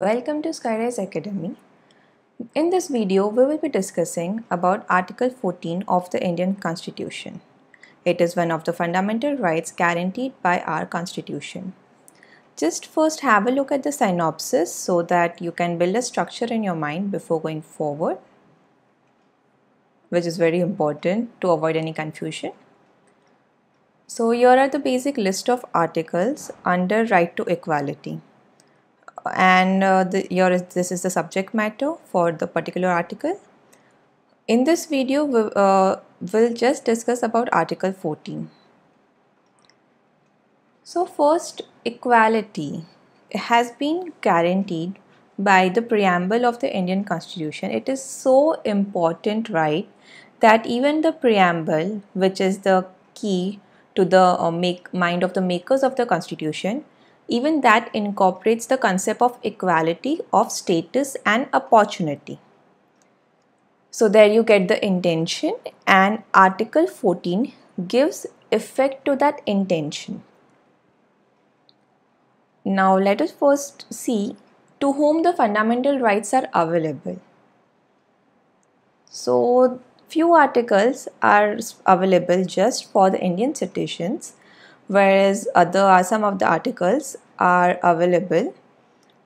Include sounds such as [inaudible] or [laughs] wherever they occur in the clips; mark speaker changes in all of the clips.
Speaker 1: Welcome to Skyrise Academy. In this video, we will be discussing about Article 14 of the Indian Constitution. It is one of the fundamental rights guaranteed by our Constitution. Just first have a look at the synopsis so that you can build a structure in your mind before going forward, which is very important to avoid any confusion. So here are the basic list of articles under right to equality and uh, the, your, this is the subject matter for the particular article. In this video, we, will uh, we'll just discuss about article 14. So first, equality has been guaranteed by the preamble of the Indian Constitution. It is so important, right, that even the preamble, which is the key to the uh, make, mind of the makers of the Constitution, even that incorporates the concept of equality of status and opportunity. So there you get the intention and article 14 gives effect to that intention. Now let us first see to whom the fundamental rights are available. So few articles are available just for the Indian citizens whereas other uh, some of the articles are available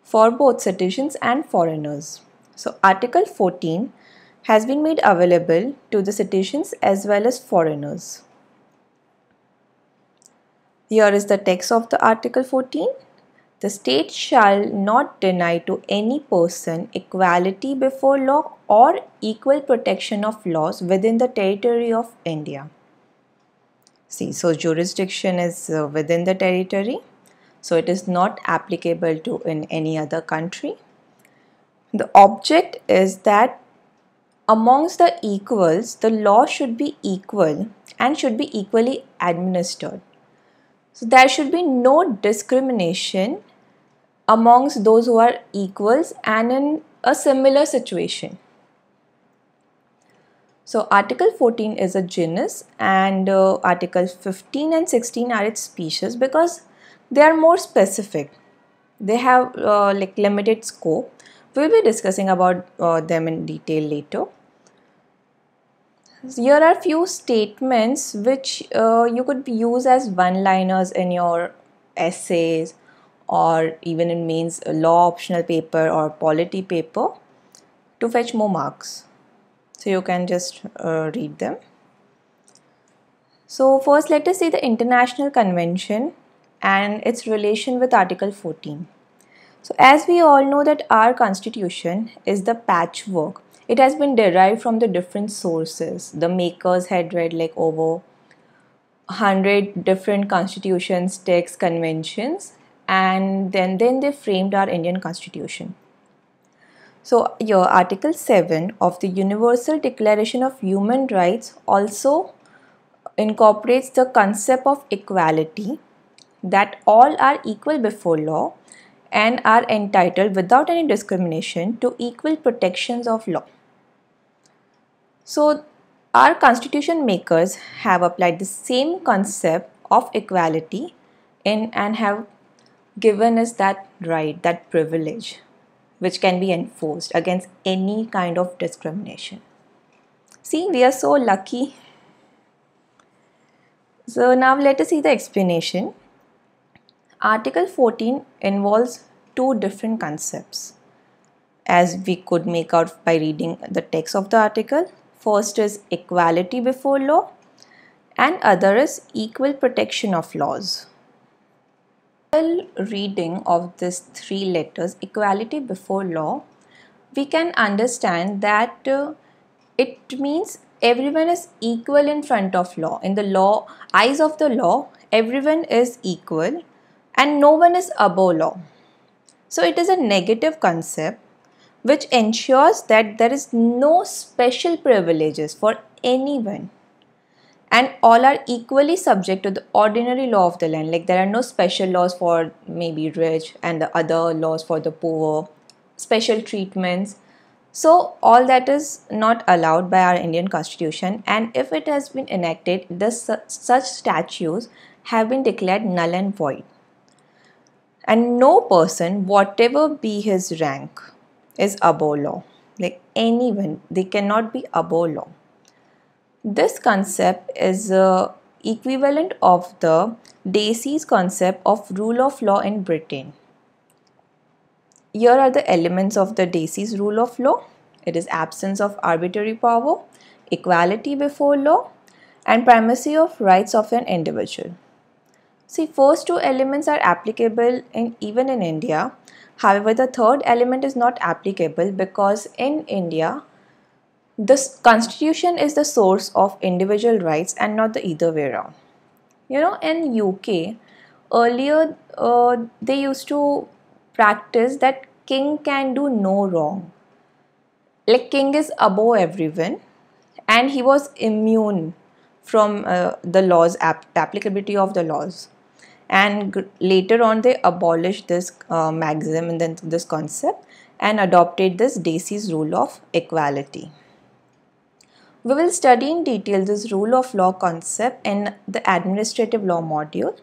Speaker 1: for both citizens and foreigners. So Article 14 has been made available to the citizens as well as foreigners. Here is the text of the Article 14. The state shall not deny to any person equality before law or equal protection of laws within the territory of India. See, so jurisdiction is uh, within the territory, so it is not applicable to in any other country. The object is that amongst the equals, the law should be equal and should be equally administered. So there should be no discrimination amongst those who are equals and in a similar situation. So Article 14 is a genus and uh, Article 15 and 16 are its species because they are more specific. They have uh, like limited scope. We'll be discussing about uh, them in detail later. here are few statements which uh, you could use as one-liners in your essays or even in means law optional paper or polity paper to fetch more marks so you can just uh, read them. So first let us see the International Convention and its relation with Article 14. So as we all know that our constitution is the patchwork. It has been derived from the different sources. The makers had read like over 100 different constitutions, texts, conventions and then, then they framed our Indian constitution. So your Article 7 of the Universal Declaration of Human Rights also incorporates the concept of equality that all are equal before law and are entitled without any discrimination to equal protections of law. So our constitution makers have applied the same concept of equality in and have given us that right, that privilege which can be enforced against any kind of discrimination. See, we are so lucky. So now let us see the explanation. Article 14 involves two different concepts as we could make out by reading the text of the article. First is equality before law and other is equal protection of laws reading of these three letters equality before law we can understand that uh, it means everyone is equal in front of law in the law eyes of the law everyone is equal and no one is above law so it is a negative concept which ensures that there is no special privileges for anyone and all are equally subject to the ordinary law of the land like there are no special laws for maybe rich and the other laws for the poor special treatments so all that is not allowed by our indian constitution and if it has been enacted this such statutes have been declared null and void and no person whatever be his rank is above law like anyone they cannot be above law this concept is uh, equivalent of the Dacey's concept of rule of law in Britain. Here are the elements of the Dacey's rule of law. It is absence of arbitrary power, equality before law, and primacy of rights of an individual. See, first two elements are applicable in, even in India. However, the third element is not applicable because in India, this constitution is the source of individual rights and not the either way around. You know, in UK, earlier uh, they used to practice that king can do no wrong. Like king is above everyone and he was immune from uh, the laws, ap- applicability of the laws. And g- later on they abolished this uh, maxim and then this concept and adopted this Daisy's rule of equality. We will study in detail this rule of law concept in the administrative law module.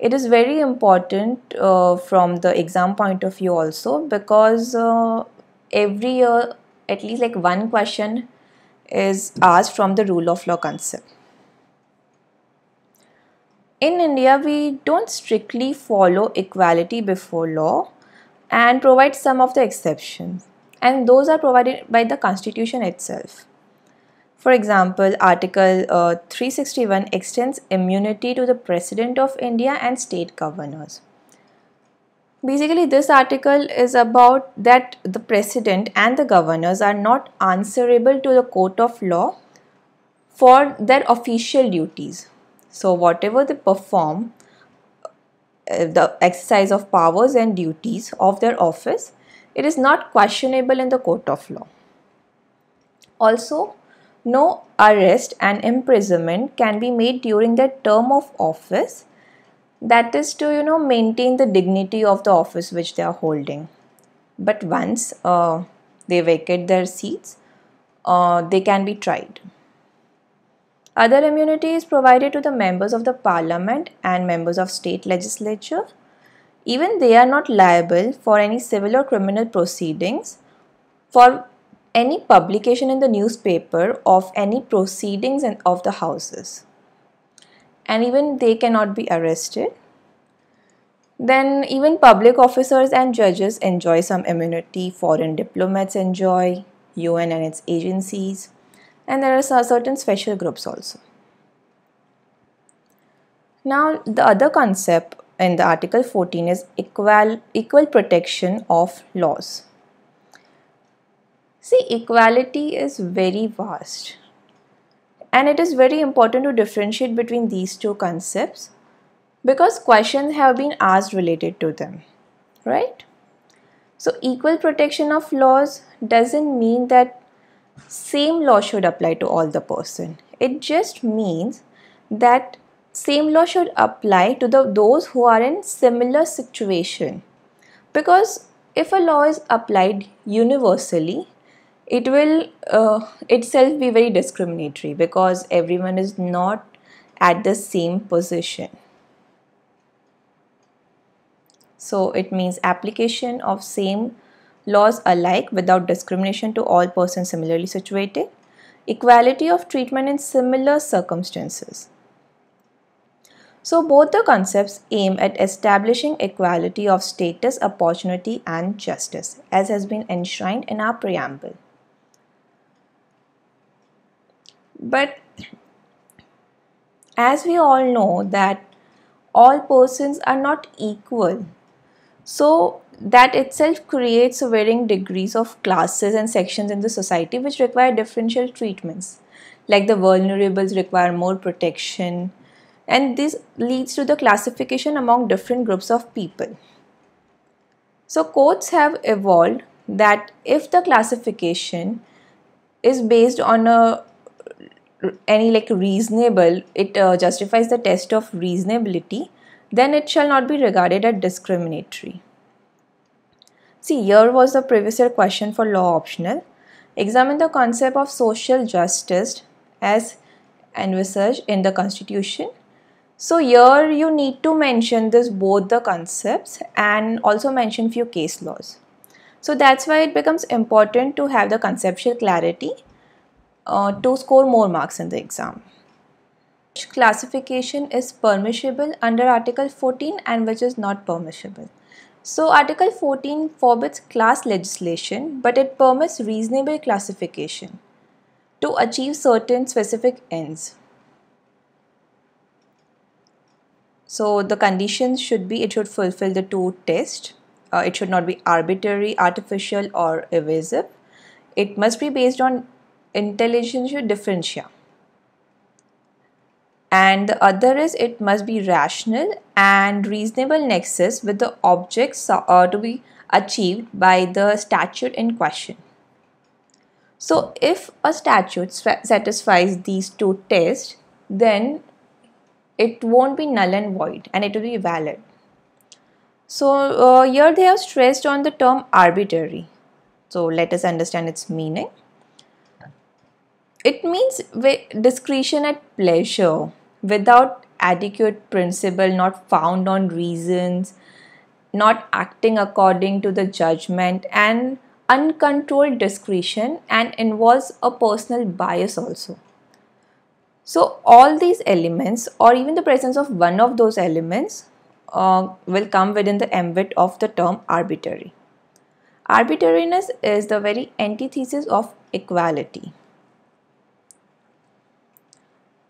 Speaker 1: It is very important uh, from the exam point of view also because uh, every year at least like one question is asked from the rule of law concept. In India, we don't strictly follow equality before law and provide some of the exceptions and those are provided by the constitution itself. For example, Article uh, 361 extends immunity to the President of India and state governors. Basically, this article is about that the President and the governors are not answerable to the court of law for their official duties. So, whatever they perform, uh, the exercise of powers and duties of their office, it is not questionable in the court of law. Also, no arrest and imprisonment can be made during the term of office. That is to, you know, maintain the dignity of the office which they are holding. But once uh, they vacate their seats, uh, they can be tried. Other immunity is provided to the members of the parliament and members of state legislature. Even they are not liable for any civil or criminal proceedings for any publication in the newspaper of any proceedings of the houses and even they cannot be arrested then even public officers and judges enjoy some immunity foreign diplomats enjoy un and its agencies and there are certain special groups also now the other concept in the article 14 is equal equal protection of laws See, equality is very vast and it is very important to differentiate between these two concepts because questions have been asked related to them, right? So equal protection of laws doesn't mean that same law should apply to all the person. It just means that same law should apply to the, those who are in similar situation because if a law is applied universally it will uh, itself be very discriminatory because everyone is not at the same position. So it means application of same laws alike without discrimination to all persons similarly situated. Equality of treatment in similar circumstances. So both the concepts aim at establishing equality of status, opportunity and justice as has been enshrined in our preamble. But as we all know that all persons are not equal. So that itself creates varying degrees of classes and sections in the society which require differential treatments. Like the vulnerables require more protection and this leads to the classification among different groups of people. So courts have evolved that if the classification is based on a any like reasonable, it uh, justifies the test of reasonability, then it shall not be regarded as discriminatory. See, here was the previous year question for law optional. Examine the concept of social justice as envisaged in the constitution. So here you need to mention this both the concepts and also mention few case laws. So that's why it becomes important to have the conceptual clarity uh, to score more marks in the exam. Which classification is permissible under Article 14 and which is not permissible. So Article 14 forbids class legislation but it permits reasonable classification to achieve certain specific ends. So the conditions should be it should fulfill the two tests. Uh, it should not be arbitrary, artificial or evasive. It must be based on intelligence differentia and the other is it must be rational and reasonable nexus with the objects uh, to be achieved by the statute in question. So if a statute satisfies these two tests then it won't be null and void and it will be valid. So uh, here they have stressed on the term arbitrary. So let us understand its meaning. It means discretion at pleasure without adequate principle, not found on reasons, not acting according to the judgment, and uncontrolled discretion and involves a personal bias also. So, all these elements, or even the presence of one of those elements, uh, will come within the ambit of the term arbitrary. Arbitrariness is the very antithesis of equality.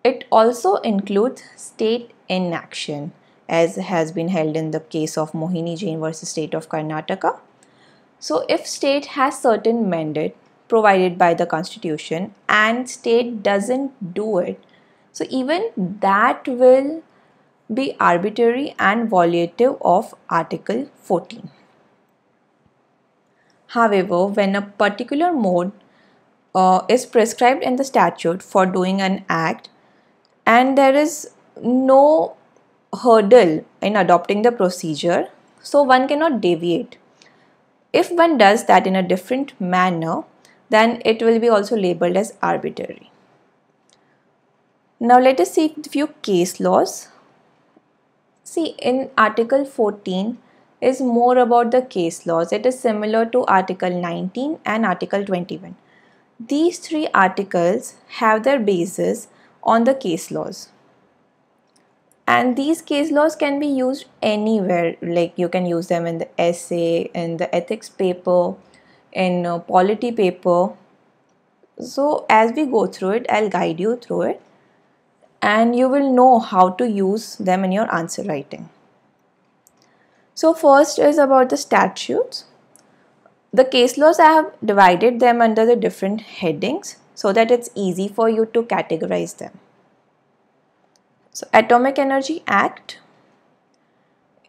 Speaker 1: It also includes state inaction as has been held in the case of Mohini Jain versus state of Karnataka. So if state has certain mandate provided by the constitution and state doesn't do it, so even that will be arbitrary and violative of Article 14. However, when a particular mode uh, is prescribed in the statute for doing an act and there is no hurdle in adopting the procedure, so one cannot deviate. If one does that in a different manner, then it will be also labeled as arbitrary. Now let us see few case laws. See in article 14 is more about the case laws. It is similar to article 19 and article 21. These three articles have their basis on the case laws and these case laws can be used anywhere like you can use them in the essay in the ethics paper in uh, polity paper so as we go through it i'll guide you through it and you will know how to use them in your answer writing so first is about the statutes the case laws i have divided them under the different headings so that it's easy for you to categorize them. So Atomic Energy Act.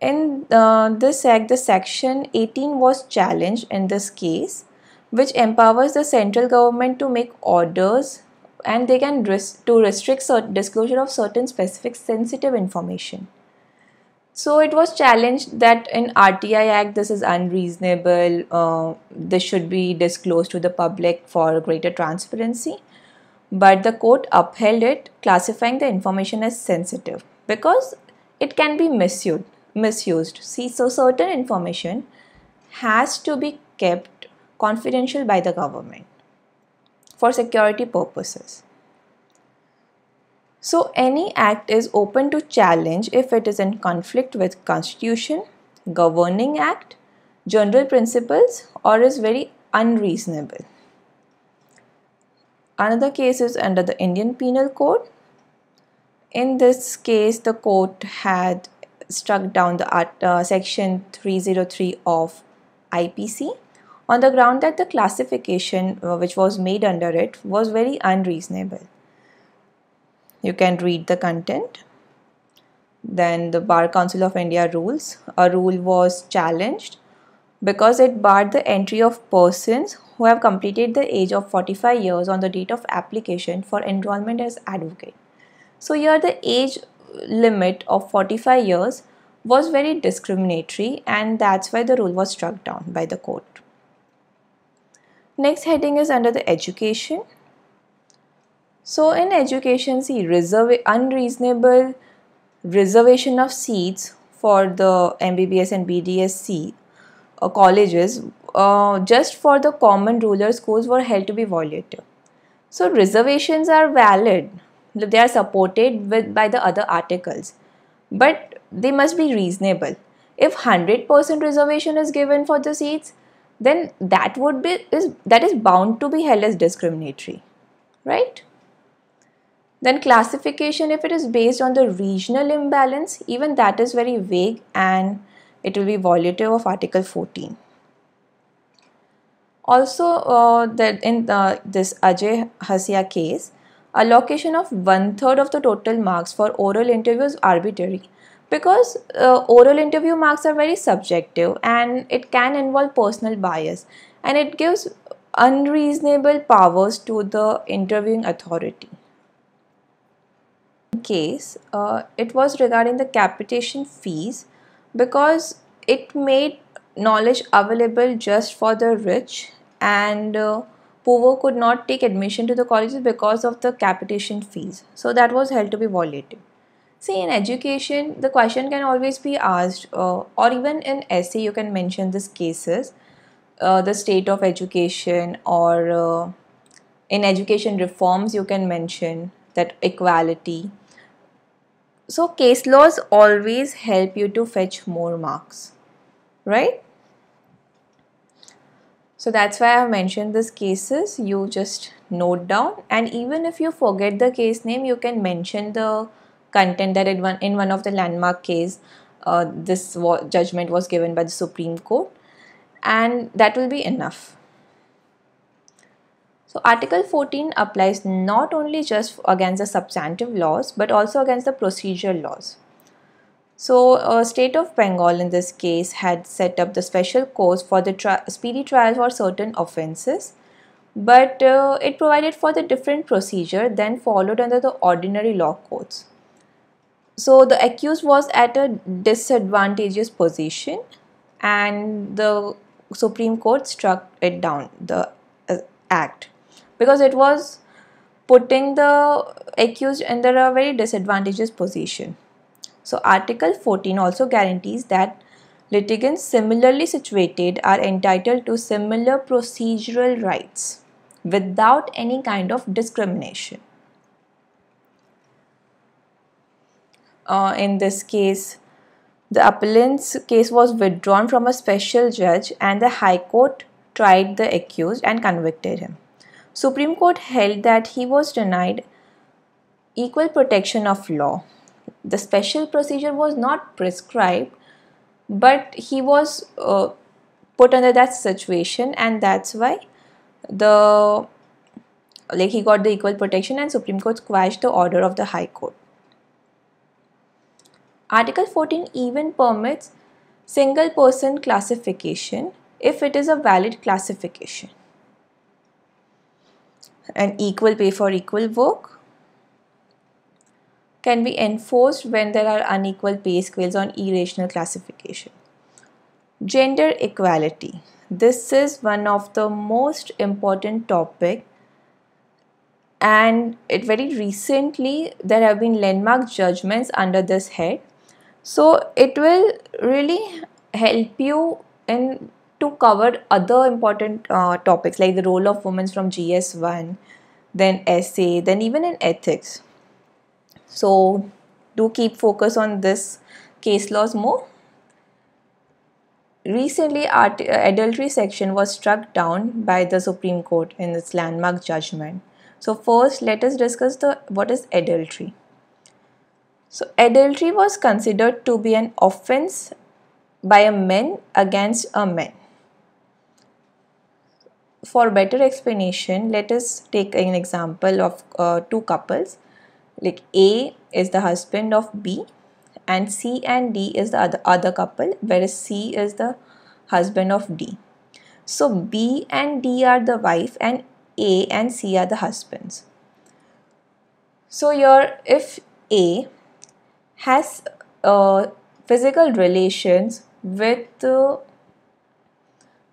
Speaker 1: In uh, this act, the section 18 was challenged in this case, which empowers the central government to make orders and they can res to restrict disclosure of certain specific sensitive information. So it was challenged that in RTI Act this is unreasonable. Uh, this should be disclosed to the public for greater transparency. But the court upheld it, classifying the information as sensitive because it can be misused. Misused. See, so certain information has to be kept confidential by the government for security purposes. So any act is open to challenge if it is in conflict with constitution, governing act, general principles or is very unreasonable. Another case is under the Indian Penal Code. In this case, the court had struck down the uh, section 303 of IPC on the ground that the classification uh, which was made under it was very unreasonable you can read the content then the Bar Council of India rules. A rule was challenged because it barred the entry of persons who have completed the age of 45 years on the date of application for enrollment as advocate. So here the age limit of 45 years was very discriminatory and that's why the rule was struck down by the court. Next heading is under the education. So in education, see unreasonable reservation of seats for the MBBS and BDSC uh, colleges uh, just for the common ruler schools were held to be violative. So reservations are valid. They are supported with by the other articles, but they must be reasonable. If 100% reservation is given for the seats, then that would be is that is bound to be held as discriminatory, right? Then classification, if it is based on the regional imbalance, even that is very vague and it will be violative of Article 14. Also, uh, that in the, uh, this Ajay Hasia case, allocation of one third of the total marks for oral interviews arbitrary because uh, oral interview marks are very subjective and it can involve personal bias and it gives unreasonable powers to the interviewing authority case, uh, it was regarding the capitation fees because it made knowledge available just for the rich and uh, poor could not take admission to the colleges because of the capitation fees. So that was held to be violative See, in education, the question can always be asked, uh, or even in essay, you can mention these cases, uh, the state of education, or uh, in education reforms, you can mention that equality, so case laws always help you to fetch more marks, right? So that's why I've mentioned these cases. You just note down and even if you forget the case name, you can mention the content that one, in one of the landmark case, uh, this judgment was given by the Supreme Court and that will be enough. So Article 14 applies not only just against the substantive laws but also against the procedural laws. So uh, state of Bengal in this case had set up the special course for the tri speedy trial for certain offences but uh, it provided for the different procedure than followed under the ordinary law courts. So the accused was at a disadvantageous position and the Supreme Court struck it down, the uh, act because it was putting the accused under a very disadvantageous position. So Article 14 also guarantees that litigants similarly situated are entitled to similar procedural rights without any kind of discrimination. Uh, in this case, the appellant's case was withdrawn from a special judge and the High Court tried the accused and convicted him. Supreme Court held that he was denied equal protection of law. The special procedure was not prescribed, but he was uh, put under that situation, and that's why the like he got the equal protection and Supreme Court squashed the order of the High Court. Article 14 even permits single person classification if it is a valid classification and equal pay for equal work can be enforced when there are unequal pay scales on irrational classification. Gender equality. This is one of the most important topic and it very recently there have been landmark judgments under this head. So it will really help you in to cover other important uh, topics like the role of women from GS1, then essay, then even in ethics. So do keep focus on this case laws more. Recently, art, uh, adultery section was struck down by the Supreme Court in its landmark judgment. So first, let us discuss the what is adultery. So adultery was considered to be an offense by a man against a man for better explanation, let us take an example of uh, two couples. Like A is the husband of B and C and D is the other, other couple whereas C is the husband of D. So B and D are the wife and A and C are the husbands. So your if A has uh, physical relations with uh,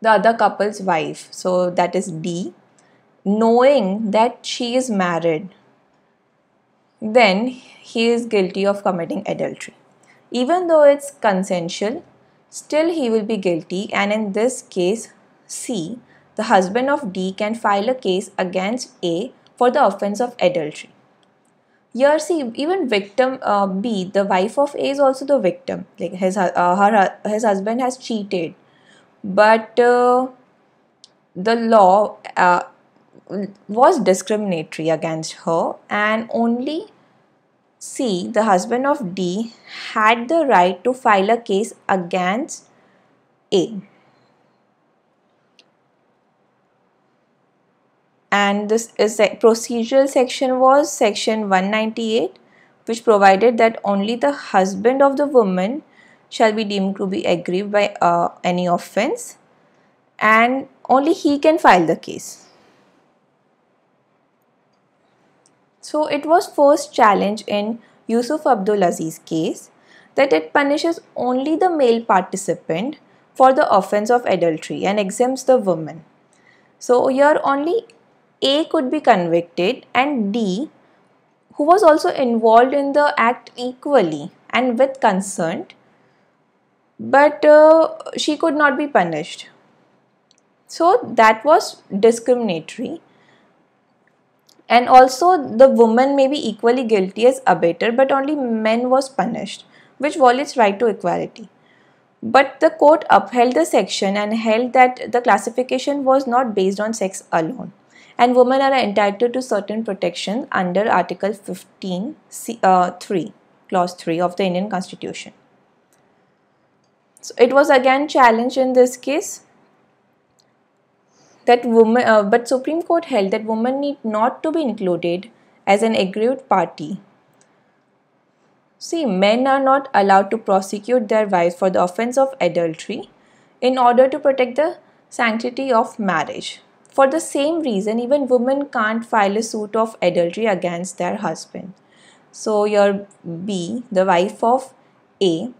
Speaker 1: the other couple's wife, so that is D, knowing that she is married, then he is guilty of committing adultery. Even though it's consensual, still he will be guilty, and in this case, C, the husband of D can file a case against A for the offense of adultery. Here, see, even victim uh, B, the wife of A, is also the victim. Like his uh, her, her his husband has cheated, but uh, the law uh, was discriminatory against her and only C, the husband of D, had the right to file a case against A. And this is a procedural section was section 198 which provided that only the husband of the woman shall be deemed to be aggrieved by uh, any offense and only he can file the case. So it was first challenged in Yusuf Abdul Aziz case that it punishes only the male participant for the offense of adultery and exempts the woman. So here only A could be convicted and D who was also involved in the act equally and with consent but uh, she could not be punished. So that was discriminatory. And also the woman may be equally guilty as abettor but only men was punished which violates right to equality. But the court upheld the section and held that the classification was not based on sex alone and women are entitled to certain protection under Article 15 C, uh, 3 Clause 3 of the Indian Constitution. So it was again challenged in this case that woman, uh, but Supreme Court held that women need not to be included as an aggrieved party. See, men are not allowed to prosecute their wives for the offense of adultery in order to protect the sanctity of marriage. For the same reason, even women can't file a suit of adultery against their husband. So, your B, the wife of A,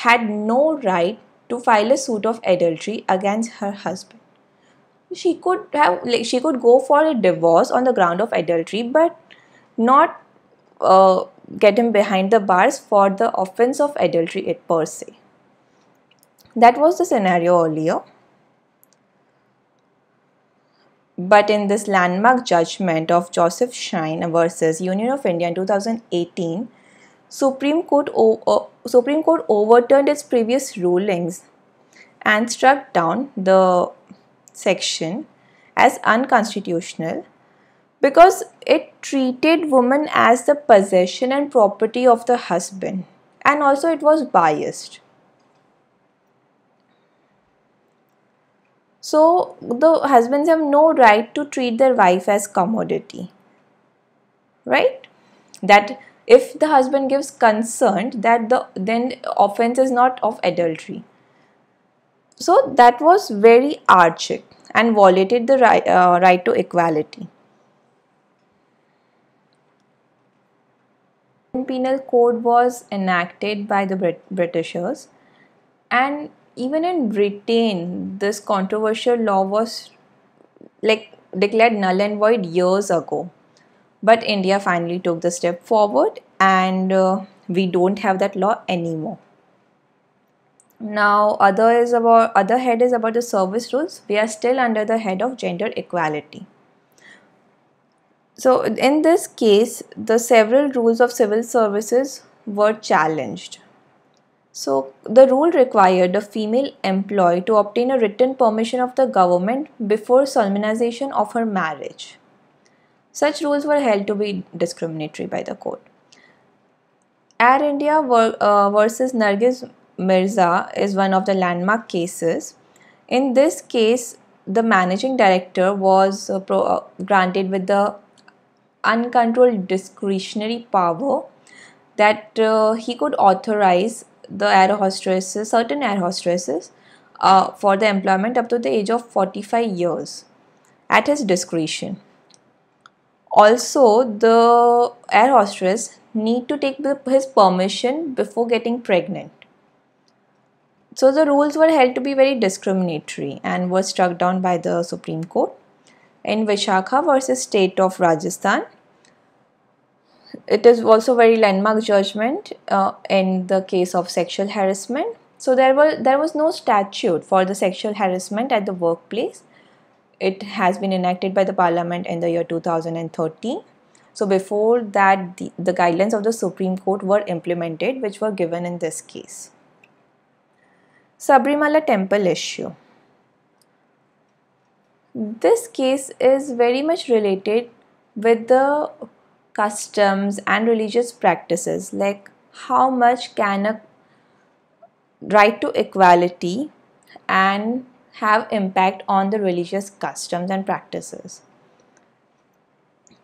Speaker 1: had no right to file a suit of adultery against her husband. She could have like, she could go for a divorce on the ground of adultery, but not uh, get him behind the bars for the offense of adultery it per se. That was the scenario earlier. But in this landmark judgment of Joseph Shine versus Union of India in 2018, Supreme Court uh, Supreme Court overturned its previous rulings and struck down the section as unconstitutional because it treated women as the possession and property of the husband and also it was biased. So the husbands have no right to treat their wife as commodity. Right? That if the husband gives consent that the then offense is not of adultery so that was very archaic and violated the right, uh, right to equality penal code was enacted by the Brit britishers and even in britain this controversial law was like declared null and void years ago but India finally took the step forward and uh, we don't have that law anymore. Now other is about other head is about the service rules. We are still under the head of gender equality. So in this case, the several rules of civil services were challenged. So the rule required a female employee to obtain a written permission of the government before solemnization of her marriage. Such rules were held to be discriminatory by the court. Air India uh, versus Nargis Mirza is one of the landmark cases. In this case, the managing director was uh, uh, granted with the uncontrolled discretionary power that uh, he could authorize the air hostesses, certain air hostesses, uh, for the employment up to the age of 45 years at his discretion. Also, the air hostess need to take his permission before getting pregnant. So the rules were held to be very discriminatory and were struck down by the Supreme Court in Vishakha versus State of Rajasthan. It is also very landmark judgment uh, in the case of sexual harassment. So there were there was no statute for the sexual harassment at the workplace it has been enacted by the parliament in the year 2013 so before that the, the guidelines of the supreme court were implemented which were given in this case sabrimala temple issue this case is very much related with the customs and religious practices like how much can a right to equality and have impact on the religious customs and practices.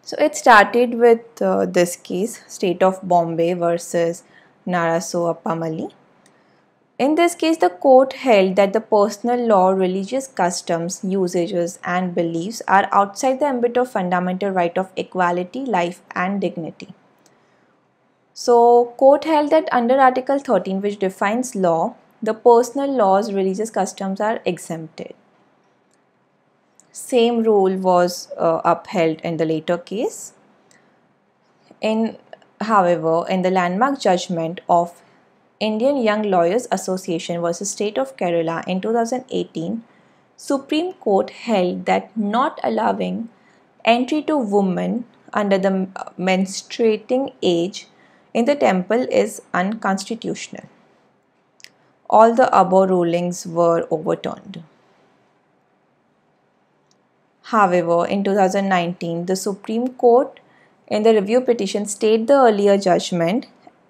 Speaker 1: So it started with uh, this case, state of Bombay versus Naraso Appamali. In this case, the court held that the personal law, religious customs, usages, and beliefs are outside the ambit of fundamental right of equality, life, and dignity. So, court held that under Article 13, which defines law, the personal laws, religious customs are exempted. Same rule was uh, upheld in the later case. In, however, in the landmark judgment of Indian Young Lawyers Association versus State of Kerala in 2018, Supreme Court held that not allowing entry to women under the menstruating age in the temple is unconstitutional all the above rulings were overturned. However, in 2019, the Supreme Court in the review petition stayed the earlier judgment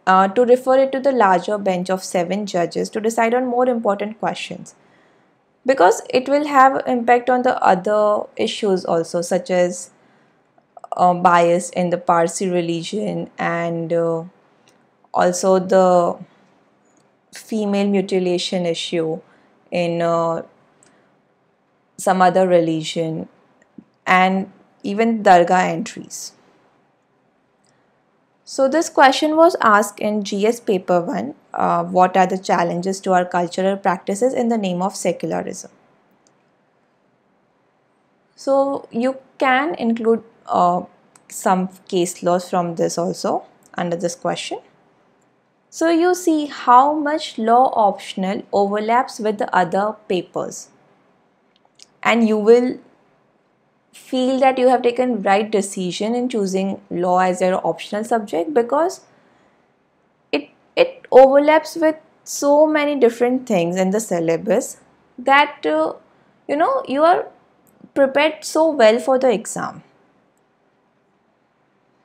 Speaker 1: uh, to refer it to the larger bench of seven judges to decide on more important questions because it will have impact on the other issues also such as uh, bias in the Parsi religion and uh, also the female mutilation issue in uh, some other religion and even Durga entries. So this question was asked in GS paper 1, uh, what are the challenges to our cultural practices in the name of secularism? So you can include uh, some case laws from this also under this question. So you see how much law optional overlaps with the other papers and you will feel that you have taken right decision in choosing law as your optional subject because it it overlaps with so many different things in the syllabus that uh, you know you are prepared so well for the exam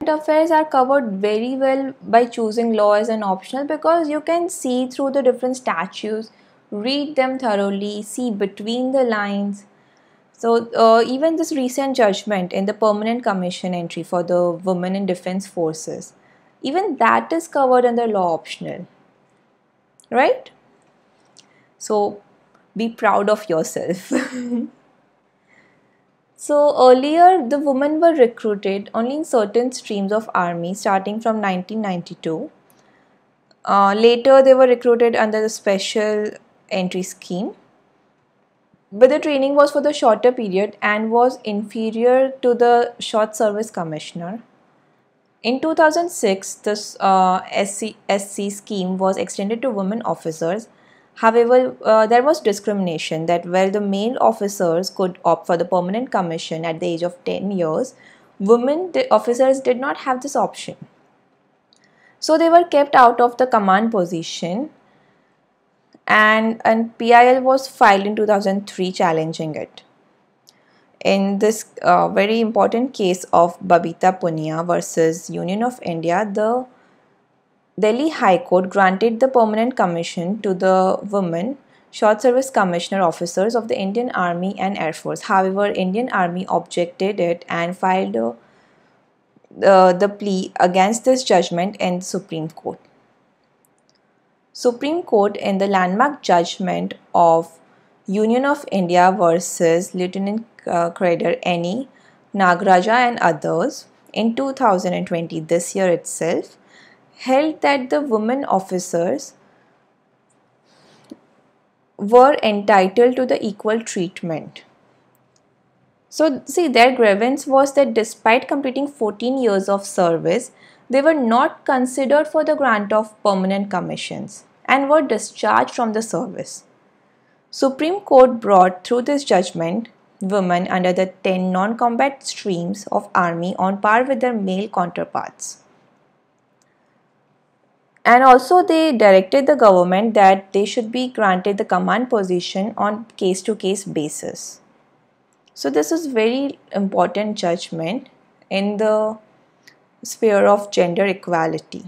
Speaker 1: affairs are covered very well by choosing law as an optional because you can see through the different statutes, read them thoroughly, see between the lines. So uh, even this recent judgment in the permanent commission entry for the women in defense forces, even that is covered under law optional, right? So be proud of yourself. [laughs] So earlier the women were recruited only in certain streams of army starting from 1992. Uh, later they were recruited under the special entry scheme. But the training was for the shorter period and was inferior to the short service commissioner. In 2006, this uh, SC, SC scheme was extended to women officers However, uh, there was discrimination that while the male officers could opt for the permanent commission at the age of 10 years, women officers did not have this option. So they were kept out of the command position and an PIL was filed in 2003 challenging it. In this uh, very important case of Babita Punia versus Union of India, the Delhi High Court granted the permanent commission to the women short service commissioner officers of the Indian Army and Air Force. However, Indian Army objected it and filed a, uh, the plea against this judgment in Supreme Court. Supreme Court in the landmark judgment of Union of India versus Lieutenant uh, Creder Eni, and others in 2020 this year itself held that the women officers were entitled to the equal treatment. So, see, their grievance was that despite completing 14 years of service, they were not considered for the grant of permanent commissions and were discharged from the service. Supreme Court brought through this judgment women under the 10 non-combat streams of army on par with their male counterparts and also they directed the government that they should be granted the command position on case to case basis so this is very important judgment in the sphere of gender equality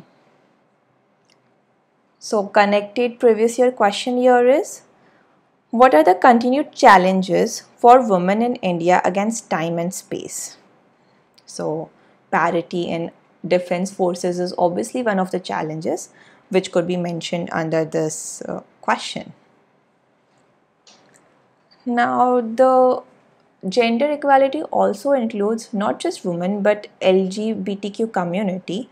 Speaker 1: so connected previous year question here is what are the continued challenges for women in india against time and space so parity in defense forces is obviously one of the challenges which could be mentioned under this uh, question. Now the gender equality also includes not just women but LGBTQ community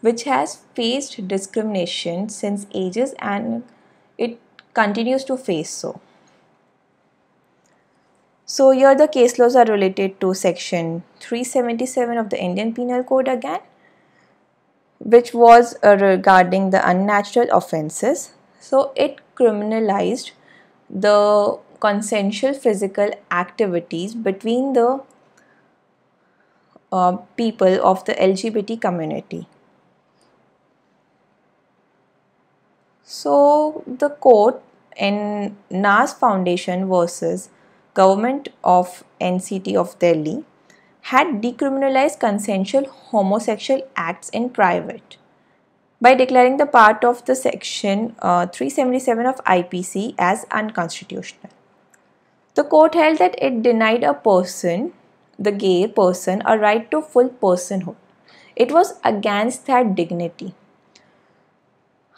Speaker 1: which has faced discrimination since ages and it continues to face so. So here the case laws are related to section 377 of the Indian Penal Code again which was uh, regarding the unnatural offenses. So it criminalized the consensual physical activities between the uh, people of the LGBT community. So the court in NAS Foundation versus Government of NCT of Delhi had decriminalized consensual homosexual acts in private by declaring the part of the section uh, 377 of IPC as unconstitutional. The court held that it denied a person, the gay person, a right to full personhood. It was against that dignity.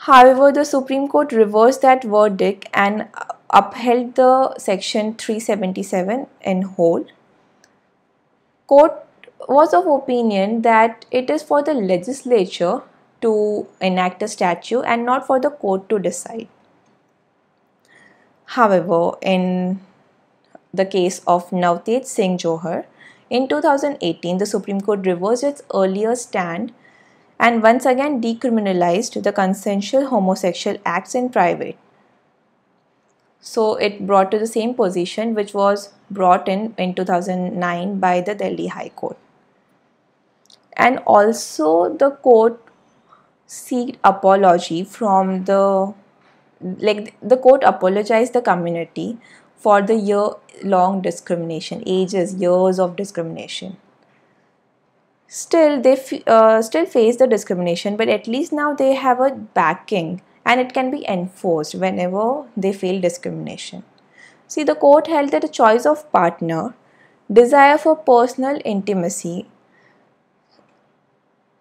Speaker 1: However, the Supreme Court reversed that verdict and uh, upheld the section 377 in whole court was of opinion that it is for the legislature to enact a statute and not for the court to decide. However, in the case of Navtej Singh Johar, in 2018, the Supreme Court reversed its earlier stand and once again decriminalized the consensual homosexual acts in private. So it brought to the same position which was brought in in 2009 by the Delhi High Court. And also the court sought apology from the like the court apologized the community for the year long discrimination ages years of discrimination still they f- uh, still face the discrimination but at least now they have a backing and it can be enforced whenever they feel discrimination See, the court held that a choice of partner, desire for personal intimacy,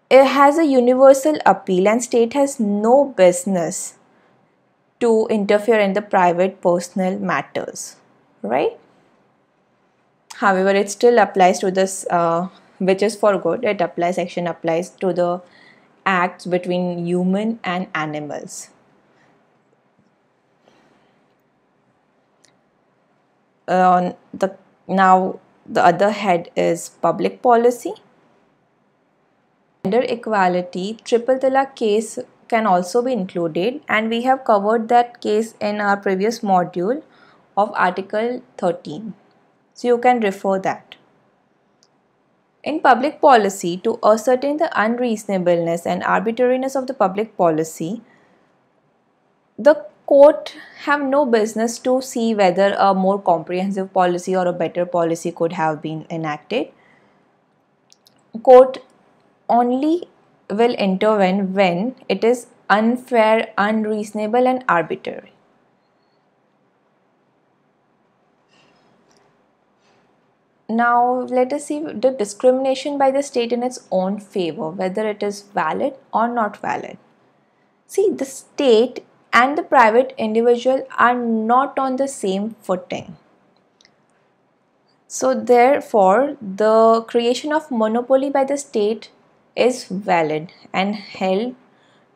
Speaker 1: it eh, has a universal appeal and state has no business to interfere in the private personal matters, right? However, it still applies to this, uh, which is for good. It applies, action applies to the acts between human and animals. the now the other head is public policy gender equality triple talaq case can also be included and we have covered that case in our previous module of article 13 so you can refer that in public policy to ascertain the unreasonableness and arbitrariness of the public policy the court have no business to see whether a more comprehensive policy or a better policy could have been enacted. Court only will intervene when it is unfair, unreasonable and arbitrary. Now let us see the discrimination by the state in its own favor, whether it is valid or not valid. See, the state and the private individual are not on the same footing. So therefore, the creation of monopoly by the state is valid and held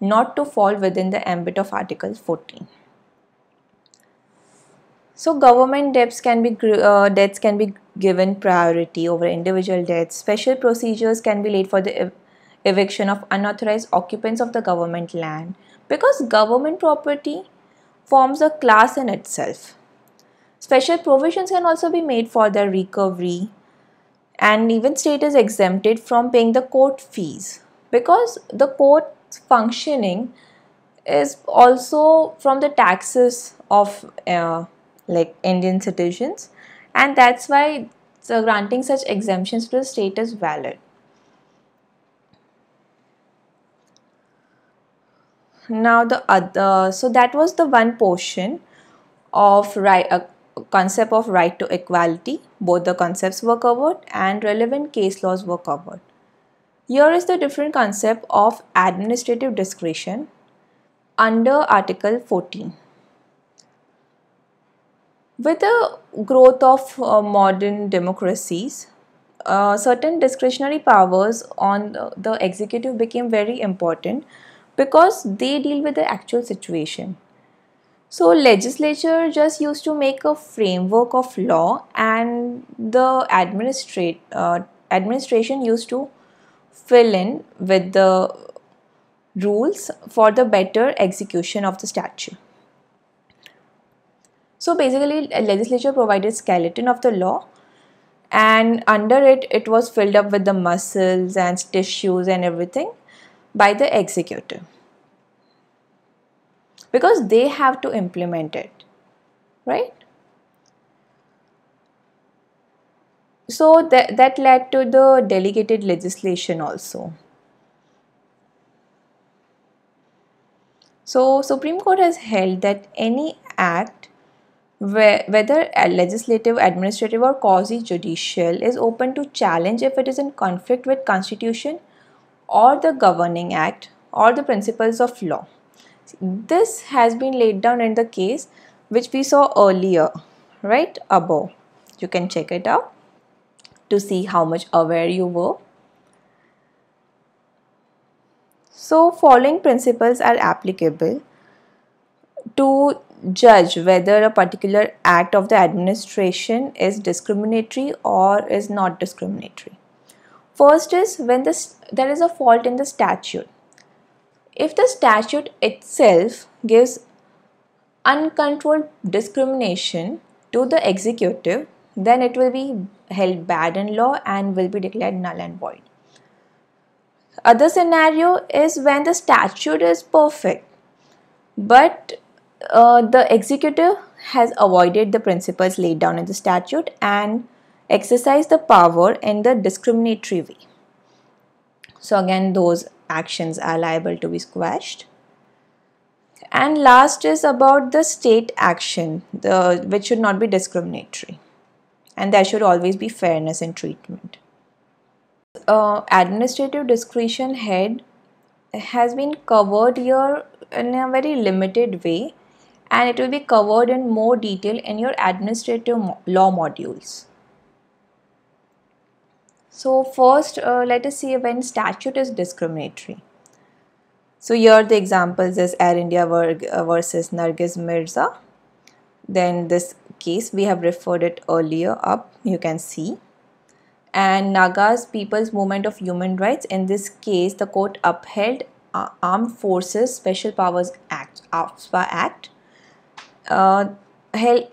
Speaker 1: not to fall within the ambit of Article 14. So government debts can be uh, debts can be given priority over individual debts. Special procedures can be laid for the ev eviction of unauthorized occupants of the government land because government property forms a class in itself. Special provisions can also be made for their recovery and even state is exempted from paying the court fees because the court's functioning is also from the taxes of uh, like Indian citizens and that's why the granting such exemptions to the state is valid. now the other uh, so that was the one portion of right uh, concept of right to equality both the concepts were covered and relevant case laws were covered here is the different concept of administrative discretion under article 14 with the growth of uh, modern democracies uh, certain discretionary powers on the, the executive became very important because they deal with the actual situation. So legislature just used to make a framework of law and the administrate, uh, administration used to fill in with the rules for the better execution of the statute. So basically legislature provided skeleton of the law and under it it was filled up with the muscles and tissues and everything by the executive because they have to implement it right so that, that led to the delegated legislation also so supreme court has held that any act whether whether legislative administrative or quasi judicial is open to challenge if it is in conflict with constitution or the governing act or the principles of law. This has been laid down in the case which we saw earlier, right above. You can check it out to see how much aware you were. So following principles are applicable to judge whether a particular act of the administration is discriminatory or is not discriminatory. First is when there is a fault in the statute. If the statute itself gives uncontrolled discrimination to the executive, then it will be held bad in law and will be declared null and void. Other scenario is when the statute is perfect, but uh, the executive has avoided the principles laid down in the statute and exercise the power in the discriminatory way. So again those actions are liable to be squashed. And last is about the state action the, which should not be discriminatory and there should always be fairness in treatment. Uh, administrative discretion head has been covered here in a very limited way and it will be covered in more detail in your administrative law modules. So first uh, let us see when statute is discriminatory. So here the examples is Air India uh, versus Nargis Mirza. Then this case we have referred it earlier up you can see. And Naga's People's Movement of Human Rights in this case the court upheld uh, Armed Forces Special Powers Act, AFSPA Act uh,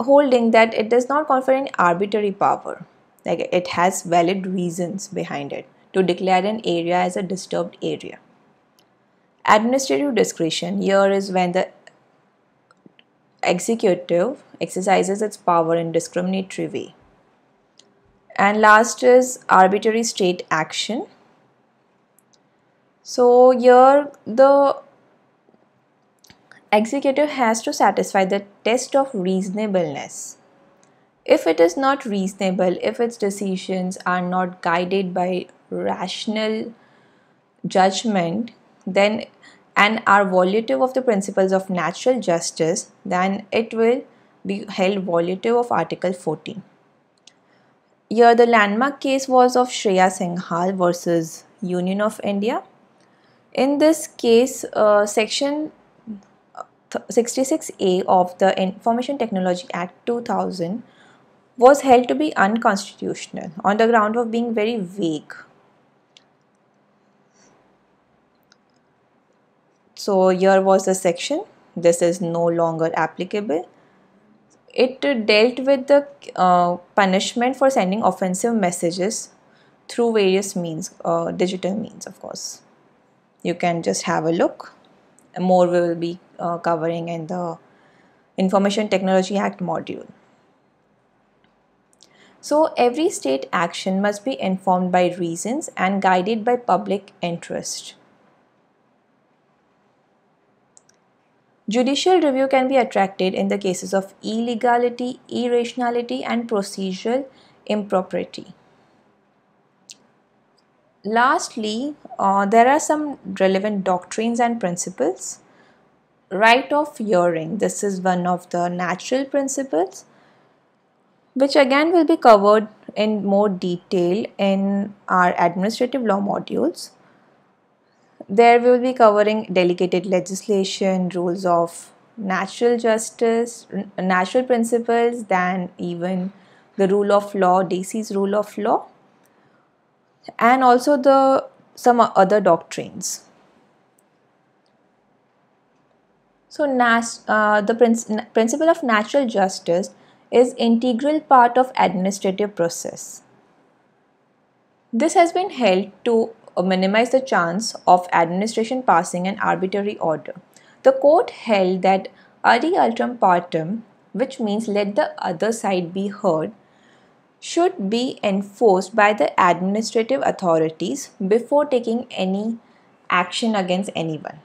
Speaker 1: holding that it does not confer any arbitrary power like it has valid reasons behind it to declare an area as a disturbed area. Administrative discretion here is when the executive exercises its power in discriminatory way. And last is arbitrary state action. So here the executive has to satisfy the test of reasonableness if it is not reasonable, if its decisions are not guided by rational judgment, then and are volitive of the principles of natural justice, then it will be held volitive of Article 14. Here, the landmark case was of Shreya Singhal versus Union of India. In this case, uh, Section 66A uh, of the Information Technology Act 2000 was held to be unconstitutional on the ground of being very vague. So here was the section, this is no longer applicable. It dealt with the uh, punishment for sending offensive messages through various means, uh, digital means of course. You can just have a look. More we will be uh, covering in the Information Technology Act module. So every state action must be informed by reasons and guided by public interest. Judicial review can be attracted in the cases of illegality, irrationality and procedural impropriety. Lastly, uh, there are some relevant doctrines and principles. Right of hearing, this is one of the natural principles which again will be covered in more detail in our administrative law modules. There we will be covering delegated legislation, rules of natural justice, natural principles, then even the rule of law, Daisy's rule of law, and also the some other doctrines. So, uh, the principle of natural justice is integral part of administrative process. This has been held to uh, minimize the chance of administration passing an arbitrary order. The court held that adi ultram partem, which means let the other side be heard, should be enforced by the administrative authorities before taking any action against anyone.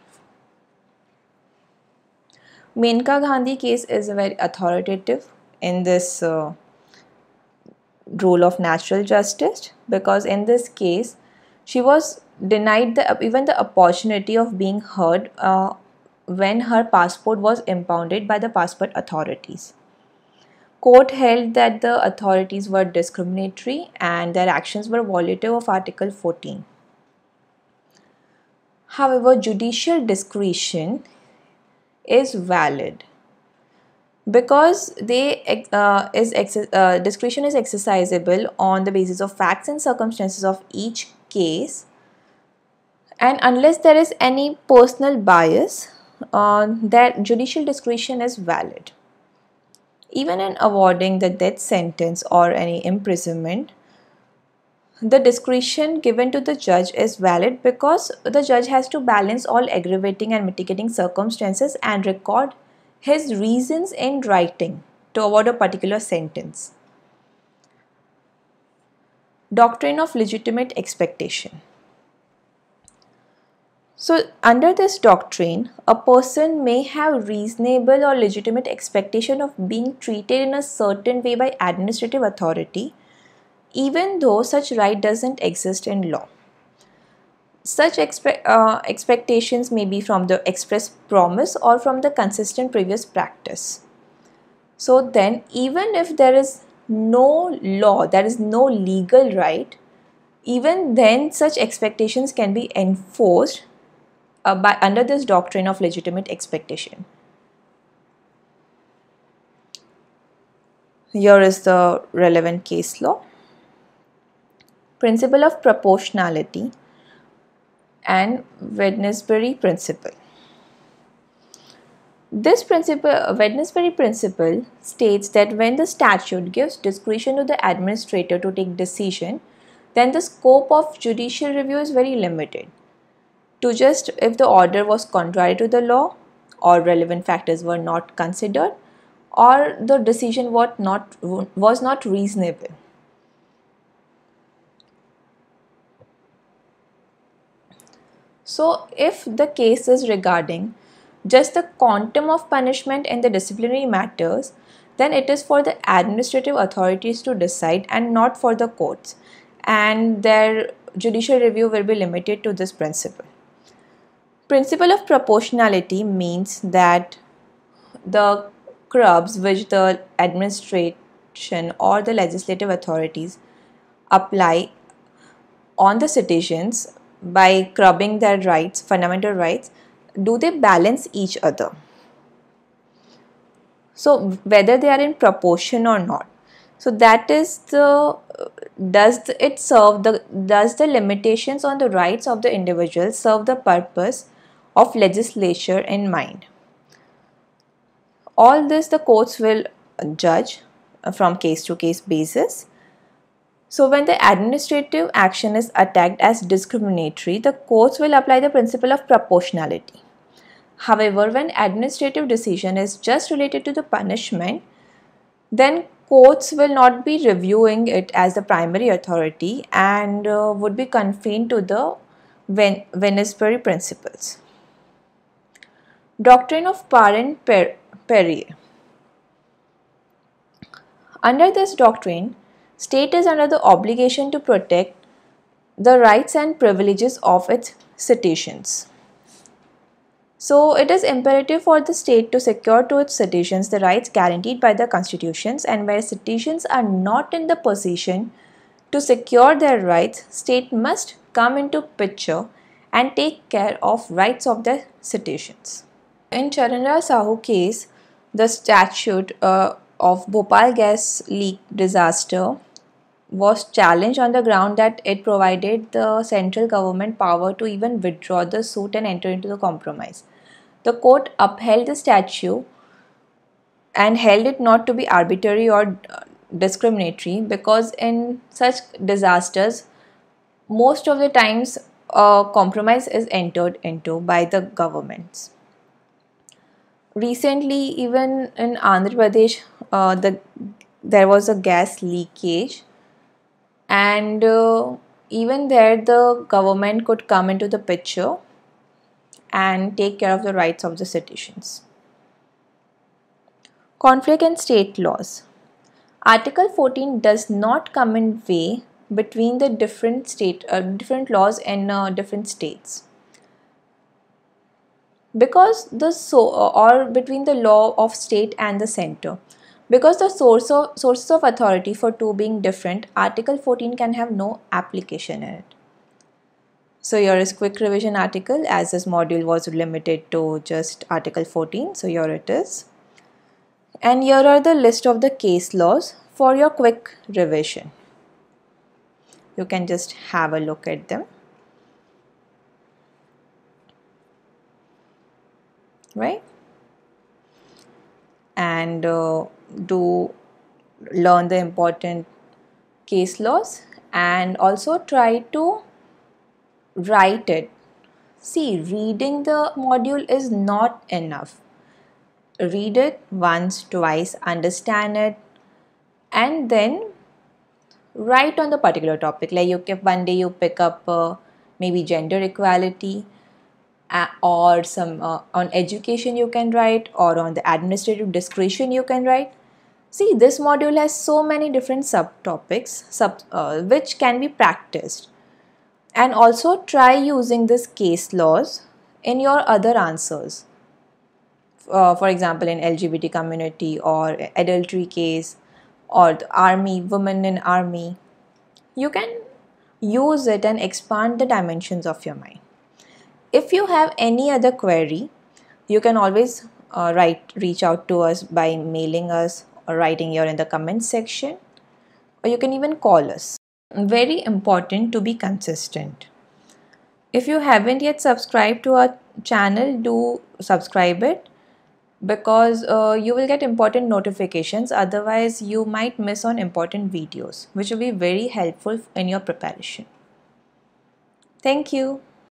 Speaker 1: Menka Gandhi case is very authoritative in this uh, rule of natural justice because in this case she was denied the even the opportunity of being heard uh, when her passport was impounded by the passport authorities court held that the authorities were discriminatory and their actions were violative of article 14 however judicial discretion is valid because they uh, is uh, discretion is exercisable on the basis of facts and circumstances of each case and unless there is any personal bias uh, that judicial discretion is valid even in awarding the death sentence or any imprisonment the discretion given to the judge is valid because the judge has to balance all aggravating and mitigating circumstances and record his reasons in writing toward a particular sentence. Doctrine of legitimate expectation. So, under this doctrine, a person may have reasonable or legitimate expectation of being treated in a certain way by administrative authority, even though such right doesn't exist in law. Such expe uh, expectations may be from the express promise or from the consistent previous practice. So then even if there is no law, there is no legal right, even then such expectations can be enforced uh, by under this doctrine of legitimate expectation. Here is the relevant case law. Principle of proportionality and Wednesbury principle. This principle, uh, Wednesbury principle states that when the statute gives discretion to the administrator to take decision, then the scope of judicial review is very limited to just if the order was contrary to the law or relevant factors were not considered or the decision was not, was not reasonable. So, if the case is regarding just the quantum of punishment in the disciplinary matters, then it is for the administrative authorities to decide and not for the courts, and their judicial review will be limited to this principle. Principle of proportionality means that the crubs which the administration or the legislative authorities apply on the citizens by curbing their rights, fundamental rights, do they balance each other? So whether they are in proportion or not. So that is the does it serve the does the limitations on the rights of the individual serve the purpose of legislature in mind? All this the courts will judge from case to case basis so when the administrative action is attacked as discriminatory, the courts will apply the principle of proportionality. However, when administrative decision is just related to the punishment, then courts will not be reviewing it as the primary authority and uh, would be confined to the Ven Venisbury principles. Doctrine of parent per perier. Under this doctrine, State is under the obligation to protect the rights and privileges of its citizens. So it is imperative for the state to secure to its citizens the rights guaranteed by the constitutions and where citizens are not in the position to secure their rights, state must come into picture and take care of rights of the citizens. In Charanra Sahu case, the statute uh, of Bhopal gas leak disaster was challenged on the ground that it provided the central government power to even withdraw the suit and enter into the compromise. The court upheld the statute and held it not to be arbitrary or uh, discriminatory because in such disasters, most of the times a compromise is entered into by the governments. Recently, even in Andhra Pradesh, uh, the there was a gas leakage and uh, even there the government could come into the picture and take care of the rights of the citizens. Conflict and state laws. Article 14 does not come in way between the different state uh, different laws in uh, different states because the so uh, or between the law of state and the center because the source of, sources of authority for 2 being different, Article 14 can have no application in it. So here is quick revision article as this module was limited to just Article 14. So here it is. And here are the list of the case laws for your quick revision. You can just have a look at them. Right? And uh, do learn the important case laws and also try to write it. See, reading the module is not enough. Read it once, twice, understand it, and then write on the particular topic. Like you, if one day you pick up uh, maybe gender equality, uh, or some uh, on education you can write, or on the administrative discretion you can write See this module has so many different subtopics sub, uh, which can be practiced and also try using this case laws in your other answers. Uh, for example, in LGBT community or adultery case or army, women in army. You can use it and expand the dimensions of your mind. If you have any other query, you can always uh, write, reach out to us by mailing us writing here in the comment section or you can even call us. Very important to be consistent. If you haven't yet subscribed to our channel, do subscribe it because uh, you will get important notifications otherwise you might miss on important videos which will be very helpful in your preparation. Thank you.